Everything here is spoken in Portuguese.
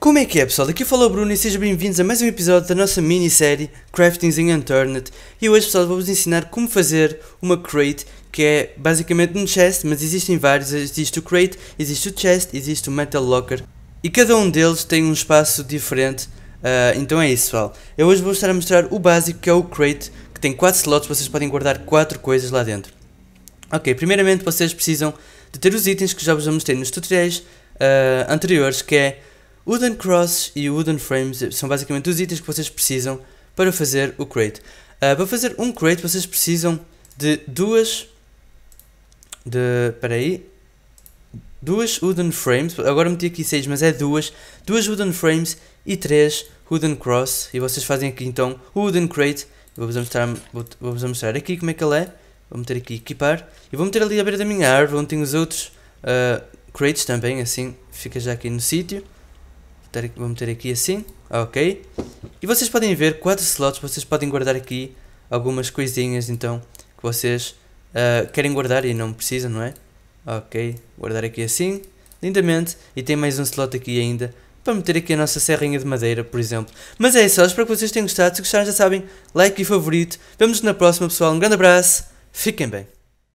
Como é que é pessoal? Aqui o Bruno e sejam bem-vindos a mais um episódio da nossa minissérie Craftings in Unturned e hoje pessoal vou-vos ensinar como fazer uma crate que é basicamente um chest, mas existem vários, existe o crate, existe o chest, existe o metal locker e cada um deles tem um espaço diferente Uh, então é isso pessoal, eu hoje vou estar a mostrar o básico que é o crate tem 4 slots, vocês podem guardar 4 coisas lá dentro. Ok, primeiramente vocês precisam de ter os itens que já vos mostrei nos tutoriais uh, anteriores, que é Wooden Cross e Wooden Frames, são basicamente os itens que vocês precisam para fazer o crate. Uh, para fazer um crate vocês precisam de duas... de... peraí... Duas wooden frames, agora meti aqui seis, mas é duas. Duas wooden frames e três wooden cross. E vocês fazem aqui então o wooden crate Vou-vos mostrar, vou, vou mostrar aqui como é que ele é. Vou meter aqui equipar. E vou meter ali à beira da minha árvore, onde tenho os outros uh, crates também, assim. Fica já aqui no sítio. Vou meter aqui assim, ok. E vocês podem ver, quatro slots, vocês podem guardar aqui algumas coisinhas, então, que vocês uh, querem guardar e não precisam, não é? Ok, guardar aqui assim, lindamente. E tem mais um slot aqui ainda para meter aqui a nossa serrinha de madeira, por exemplo. Mas é isso, espero que vocês tenham gostado. Se gostaram, já sabem, like e favorito. Vemos-nos na próxima, pessoal. Um grande abraço, fiquem bem.